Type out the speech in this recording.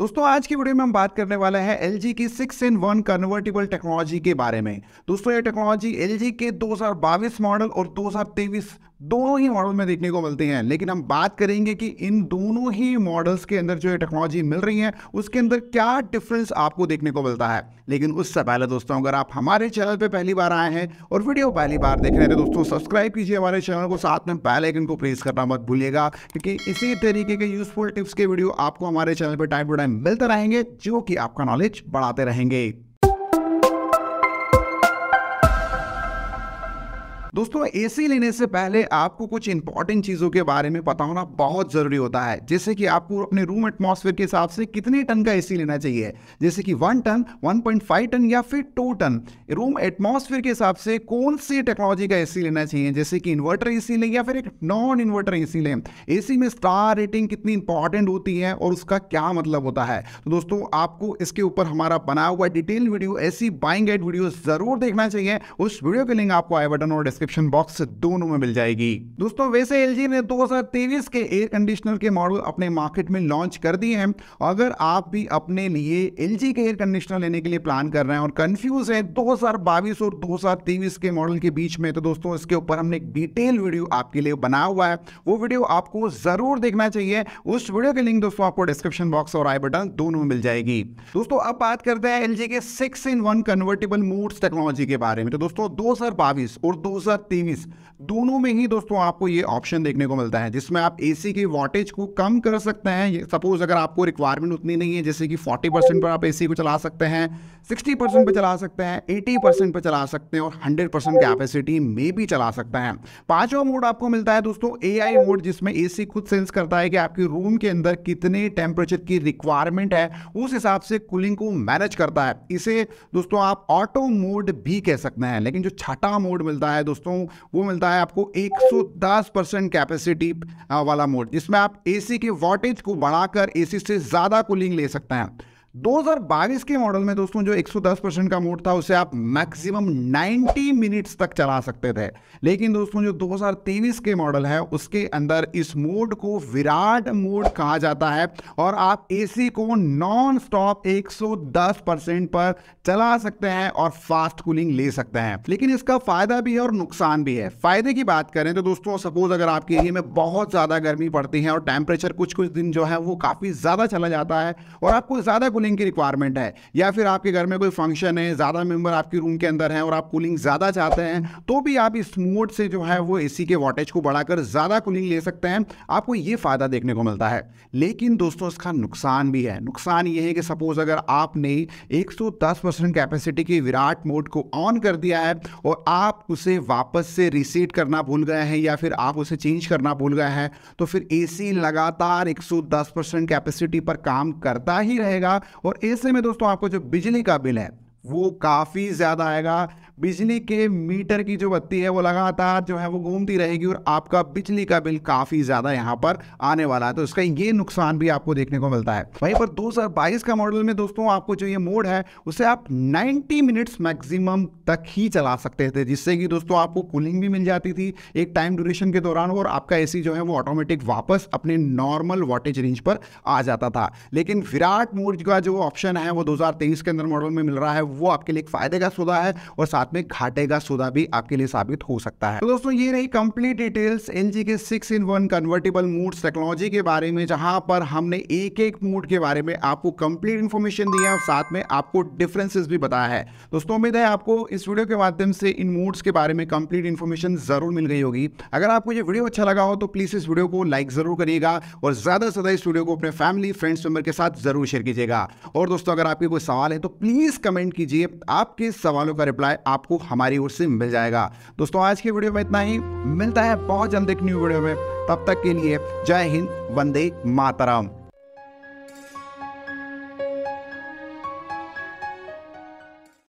दोस्तों आज की वीडियो में हम बात करने वाले हैं एल की six in one convertible technology के बारे में दोस्तों ये टेक्नोलॉजी एल के 2022 मॉडल और 2023 दोनों ही मॉडल में देखने को मिलते हैं लेकिन हम बात करेंगे कि इन दोनों ही मॉडल्स के अंदर जो टेक्नोलॉजी मिल रही है उसके अंदर क्या डिफरेंस आपको देखने को मिलता है लेकिन उससे पहले दोस्तों अगर आप हमारे चैनल पे पहली बार आए हैं और वीडियो पहली बार देख रहे हैं तो दोस्तों सब्सक्राइब कीजिए हमारे चैनल को साथ में बेल को प्रेस करना मत भूलिएगा क्योंकि इसी तरीके के यूजफुल टिप्स के वीडियो आपको हमारे चैनल पर टाइम टू टाइम मिलते रहेंगे जो कि आपका नॉलेज बढ़ाते रहेंगे दोस्तों एसी लेने से पहले आपको कुछ इंपॉर्टेंट चीज़ों के बारे में पता होना बहुत ज़रूरी होता है जैसे कि आपको अपने रूम एटमॉस्फेयर के हिसाब से कितने टन का एसी लेना चाहिए जैसे कि one ton one point five ton या फिर टू टन रूम एटमॉस्फेयर के हिसाब से कौन सी टेक्नोलॉजी का ए लेना चाहिए जैसे कि इन्वर्टर ए लें या फिर एक नॉन इन्वर्टर ए लें ए में स्टार रेटिंग कितनी इंपॉर्टेंट होती है और उसका क्या मतलब होता है तो दोस्तों आपको इसके ऊपर हमारा बना हुआ detail video AC buying ad video ज़रूर देखना चाहिए उस वीडियो के लिंक आपको आई बटन और डिस्क्रिप्शन डिस्क्रिप्शन बॉक्स दोनों में मिल जाएगी दोस्तों वैसे एल ने 2023 के एयर कंडीशनर के मॉडल अपने मार्केट में लॉन्च कर दिए हैं अगर आप भी अपने लिए एल के एयर कंडीशनर लेने के लिए प्लान कर रहे हैं और कंफ्यूज है दो और दो के मॉडल के बीच में तो दोस्तों इसके ऊपर हमने एक डिटेल वीडियो आपके लिए बना हुआ है वो वीडियो आपको जरूर देखना चाहिए उस वीडियो के लिंक दोस्तों आपको डिस्क्रिप्शन बॉक्स और आई बटन दोनों में मिल जाएगी दोस्तों अब बात करते हैं एल के six in one convertible modes technology के बारे में तो दोस्तों दो और दो 2023 दोनों में ही दोस्तों आपको ये ऑप्शन देखने को मिलता है जिसमें आप एसी के वॉटेज को कम कर सकते हैं सपोज अगर आपको रिक्वायरमेंट उतनी नहीं है जैसे कि 40 परसेंट पर आप एसी को चला सकते हैं 60 परसेंट पर चला सकते हैं 80 परसेंट पर चला सकते हैं और 100 परसेंट कैपेसिटी में भी चला सकते हैं पांचवा मोड आपको मिलता है दोस्तों ए मोड जिसमें ए खुद सेंस करता है कि आपके रूम के अंदर कितने टेम्परेचर की रिक्वायरमेंट है उस हिसाब से कूलिंग को मैनेज करता है इसे दोस्तों आप ऑटो मोड भी कह सकते हैं लेकिन जो छठा मोड मिलता है दोस्तों हूँ वो मिलता है आपको 110 परसेंट कैपेसिटी वाला मोड जिसमें आप एसी के वोल्टेज को बढ़ाकर एसी से ज़्यादा कूलिंग ले सकते हैं 2022 के मॉडल में दोस्तों जो 110 परसेंट का मोड था उसे आप मैक्सिमम 90 मिनट्स तक चला सकते थे लेकिन दोस्तों जो 2023 के मॉडल है उसके अंदर इस मोड को विराट मोड कहा जाता है और आप एसी को नॉन स्टॉप 110 परसेंट पर चला सकते हैं और फास्ट कूलिंग ले सकते हैं लेकिन इसका फायदा भी है और नुकसान भी है फायदे की बात करें तो दोस्तों सपोज अगर आपके एरिए में बहुत ज़्यादा गर्मी पड़ती है और टेम्परेचर कुछ कुछ दिन जो है वो काफ़ी ज़्यादा चला जाता है और आपको ज़्यादा कूलिंग की रिक्वायरमेंट है या फिर आपके घर में कोई फंक्शन है ज़्यादा मेम्बर आपके रूम के अंदर हैं और आप कूलिंग ज़्यादा चाहते हैं तो भी आप इस मोड से जो है वो एसी के वॉटेज को बढ़ाकर ज़्यादा कूलिंग ले सकते हैं आपको ये फ़ायदा देखने को मिलता है लेकिन दोस्तों इसका नुकसान भी है नुकसान ये है कि सपोज़ अगर आपने एक कैपेसिटी के विराट मोड को ऑन कर दिया है और आप उसे वापस से रिसीट करना भूल गए हैं या फिर आप उसे चेंज करना भूल गए हैं तो फिर एसी लगातार 110 परसेंट कैपेसिटी पर काम करता ही रहेगा और ऐसे में दोस्तों आपको जो बिजली का बिल है वो काफ़ी ज़्यादा आएगा बिजली के मीटर की जो बत्ती है वो लगातार जो है वो घूमती रहेगी और आपका बिजली का बिल काफ़ी ज़्यादा यहाँ पर आने वाला है तो इसका ये नुकसान भी आपको देखने को मिलता है वहीं पर 2022 का मॉडल में दोस्तों आपको जो ये मोड है उसे आप 90 मिनट्स मैक्सिमम तक ही चला सकते थे जिससे कि दोस्तों आपको कूलिंग भी मिल जाती थी एक टाइम ड्यूरेशन के दौरान और आपका ए जो है वो ऑटोमेटिक वापस अपने नॉर्मल वाटेज रेंज पर आ जाता था लेकिन विराट मोड का जो ऑप्शन है वो 2023 के अंदर मॉडल में मिल रहा है वो आपके लिए एक फायदे का सौदा है और साथ साथ में घाटे का सौदा भी आपके लिए साबित हो सकता है तो दोस्तों ये रही कंप्लीट डिटेल्स एल के six in one convertible mode technology के बारे में जहां पर हमने एक एक मूड के बारे में आपको कंप्लीट इन्फॉर्मेशन दिया है और साथ में आपको डिफरेंसेस भी बताया है दोस्तों उम्मीद है आपको इस वीडियो के माध्यम से इन मूड्स के बारे में कंप्लीट इन्फॉर्मेशन जरूर मिल गई होगी अगर आपको ये वीडियो अच्छा लगा हो तो प्लीज़ इस वीडियो को लाइक जरूर करिएगा और ज़्यादा से ज़्यादा इस वीडियो को अपने फैमिली फ्रेंड्स मेंबर के साथ जरूर शेयर कीजिएगा और दोस्तों अगर आपके कोई सवाल है तो प्लीज़ कमेंट कीजिए आपके सवालों का रिप्लाई आपको हमारी ओर से मिल जाएगा दोस्तों आज के वीडियो में इतना ही मिलता है बहुत जल्द एक न्यू वीडियो में तब तक के लिए जय हिंद वंदे मातराम